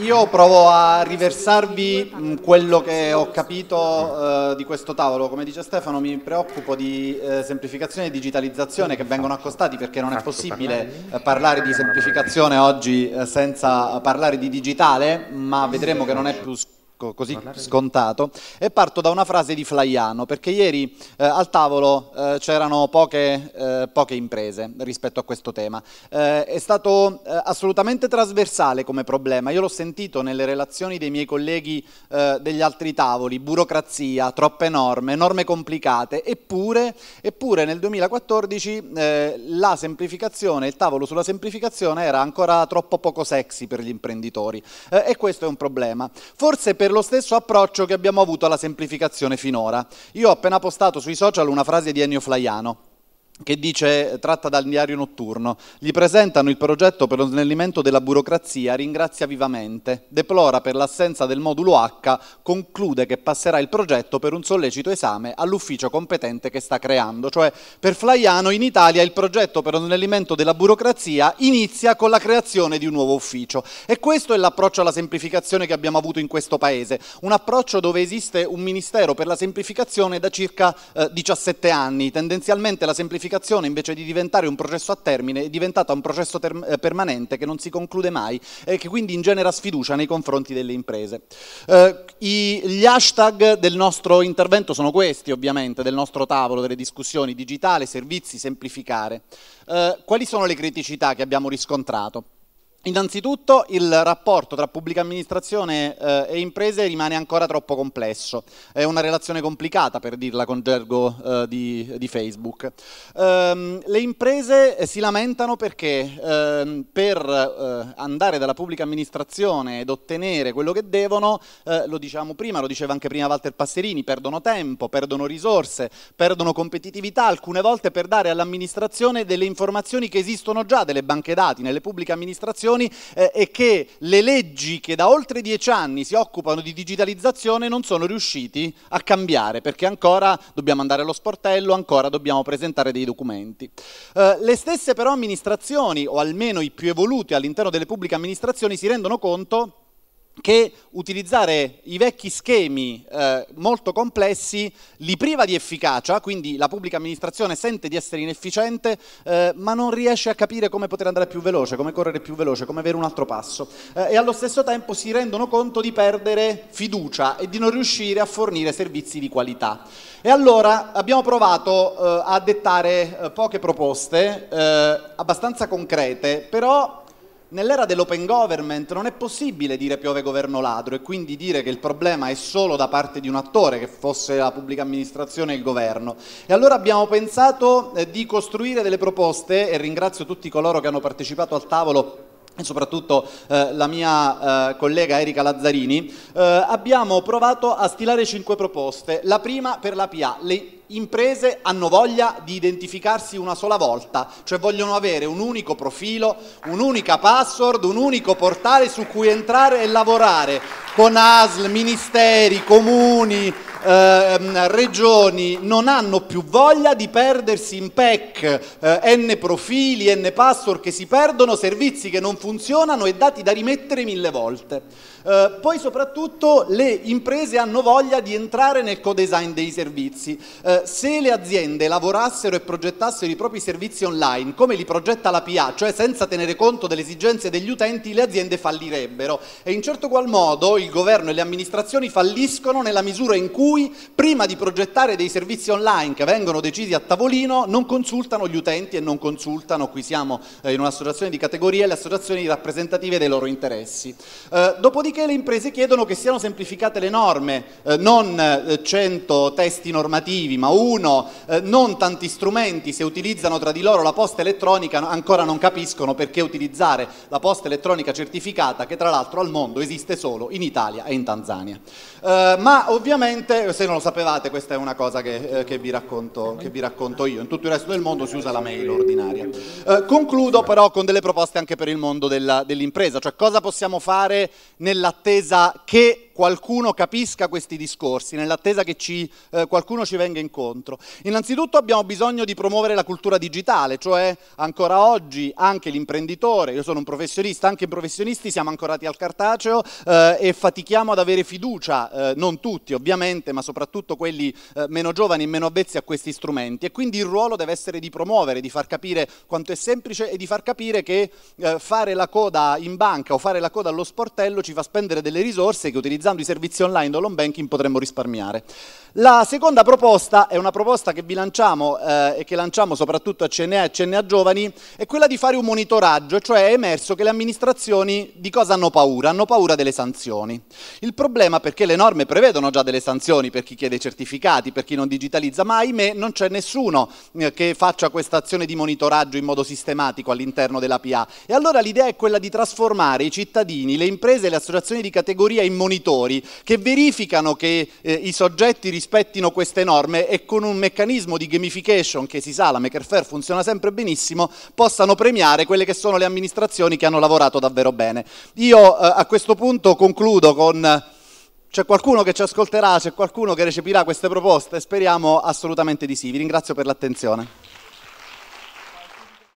Io provo a riversarvi mm, quello che ho capito eh, di questo tavolo. Come dice Stefano, mi preoccupo di eh, semplificazione e digitalizzazione che vengono accostati perché non è possibile eh, parlare di semplificazione oggi eh, senza eh, parlare di digitale, ma vedremo che non è più così scontato e parto da una frase di Flaiano perché ieri eh, al tavolo eh, c'erano poche, eh, poche, imprese rispetto a questo tema eh, è stato eh, assolutamente trasversale come problema io l'ho sentito nelle relazioni dei miei colleghi eh, degli altri tavoli burocrazia, troppe norme, norme complicate eppure, eppure nel 2014 la semplificazione il tavolo sulla semplificazione era ancora troppo poco sexy per gli imprenditori e questo è un problema forse per per lo stesso approccio che abbiamo avuto alla semplificazione finora. Io ho appena postato sui social una frase di Ennio Flaiano che dice, tratta dal diario notturno, gli presentano il progetto per lo snellimento della burocrazia, ringrazia vivamente, deplora per l'assenza del modulo H, conclude che passerà il progetto per un sollecito esame all'ufficio competente che sta creando, cioè per Flaiano in Italia il progetto per lo snellimento della burocrazia inizia con la creazione di un nuovo ufficio e questo è l'approccio alla semplificazione che abbiamo avuto in questo Paese, un approccio dove esiste un Ministero per la semplificazione da circa eh, 17 anni, tendenzialmente la semplificazione riqualificazione invece di diventare un processo a termine è diventata un processo eh, permanente che non si conclude mai e che quindi ingenera sfiducia nei confronti delle imprese. Eh, gli hashtag del nostro intervento sono questi ovviamente, del nostro tavolo, delle discussioni digitale, servizi, semplificare. Eh, quali sono le criticità che abbiamo riscontrato? Innanzitutto il rapporto tra pubblica amministrazione eh, e imprese rimane ancora troppo complesso, è una relazione complicata per dirla con gergo eh, di, di, Facebook. Ehm, le imprese eh, si lamentano perché ehm, per eh, andare dalla pubblica amministrazione ed ottenere quello che devono, eh, lo diciamo prima, lo diceva anche prima Walter Passerini, perdono tempo, perdono risorse, perdono competitività, alcune volte per dare all'amministrazione delle informazioni che esistono già, delle banche dati, nelle pubbliche amministrazioni istituzioni eh, e che le leggi che da oltre dieci anni si occupano di digitalizzazione non sono riusciti a cambiare perché ancora dobbiamo andare allo sportello, ancora dobbiamo presentare dei documenti. Eh, le stesse però amministrazioni o almeno i più evoluti all'interno delle pubbliche amministrazioni si rendono conto che utilizzare i vecchi schemi eh, molto complessi li priva di efficacia, quindi la pubblica amministrazione sente di essere inefficiente, eh, ma non riesce a capire come poter andare più veloce, come correre più veloce, come avere un altro passo. Eh, e allo stesso tempo si rendono conto di perdere fiducia e di non riuscire a fornire servizi di qualità. E allora abbiamo provato eh, a dettare eh, poche proposte, eh, abbastanza concrete, però Nell'era dell'open government non è possibile dire piove governo ladro e quindi dire che il problema è solo da parte di un attore, che fosse la pubblica amministrazione e il governo. E allora abbiamo pensato eh, di costruire delle proposte, e ringrazio tutti coloro che hanno partecipato al tavolo e soprattutto eh, la mia eh, collega Erika Lazzarini, eh, abbiamo provato a stilare cinque proposte. La prima per la PA, le imprese hanno voglia di identificarsi una sola volta, cioè vogliono avere un unico profilo, un'unica password, un unico portale su cui entrare e lavorare con ASL, ministeri, comuni, Ehm, regioni non hanno più voglia di perdersi in PEC, eh, N profili, N password che si perdono, servizi che non funzionano e dati da rimettere mille volte. Eh, poi soprattutto le imprese hanno voglia di entrare nel co-design dei servizi. Eh, se le aziende lavorassero e progettassero i propri servizi online, come li progetta la PA, cioè senza tenere conto delle esigenze degli utenti, le aziende fallirebbero e in certo qual modo il governo e le amministrazioni falliscono nella misura in cui cui prima di progettare dei servizi online che vengono decisi a tavolino non consultano gli utenti e non consultano, qui siamo eh, in un'associazione di categorie, le associazioni rappresentative dei loro interessi. Eh, dopodiché le imprese chiedono che siano semplificate le norme, eh, non 100 testi normativi ma uno, non tanti strumenti, se utilizzano tra di loro la posta elettronica ancora non capiscono perché utilizzare la posta elettronica certificata che tra l'altro al mondo esiste solo in Italia e in Tanzania. ma ovviamente se, non lo sapevate, questa è una cosa che, eh, che, vi racconto, che, vi racconto, io. In tutto il resto del mondo si usa la mail ordinaria. Eh, concludo però con delle proposte anche per il mondo della, dell'impresa, cioè cosa possiamo fare nell'attesa che qualcuno capisca questi discorsi, nell'attesa che ci, eh, qualcuno ci venga incontro. Innanzitutto abbiamo bisogno di promuovere la cultura digitale, cioè ancora oggi anche l'imprenditore, io sono un professionista, anche i professionisti siamo ancorati al cartaceo eh, e fatichiamo ad avere fiducia, eh, non tutti ovviamente, ma soprattutto quelli eh, meno giovani e meno avvezzi a questi strumenti. E quindi il ruolo deve essere di promuovere, di far capire quanto è semplice e di far capire che eh, fare la coda in banca o fare la coda allo sportello ci fa spendere delle risorse che utilizziamo utilizzando i servizi online o l'on banking potremmo risparmiare. La seconda proposta è una proposta che vi lanciamo eh, e che lanciamo soprattutto a CNA e CNA Giovani, è quella di fare un monitoraggio, cioè è emerso che le amministrazioni di cosa hanno paura? Hanno paura delle sanzioni. Il problema è perché le norme prevedono già delle sanzioni per chi chiede certificati, per chi non digitalizza, ma ahimè non c'è nessuno eh, che faccia questa azione di monitoraggio in modo sistematico all'interno dell'APA. E allora l'idea è quella di trasformare i cittadini, le imprese e le associazioni di categoria in monitor regolatori che verificano che eh, i soggetti rispettino queste norme e con un meccanismo di gamification che si sa la Maker Fair funziona sempre benissimo, possano premiare quelle che sono le amministrazioni che hanno lavorato davvero bene. Io eh, a questo punto concludo con... C'è qualcuno che ci ascolterà, c'è qualcuno che recepirà queste proposte? Speriamo assolutamente di sì. Vi ringrazio per l'attenzione.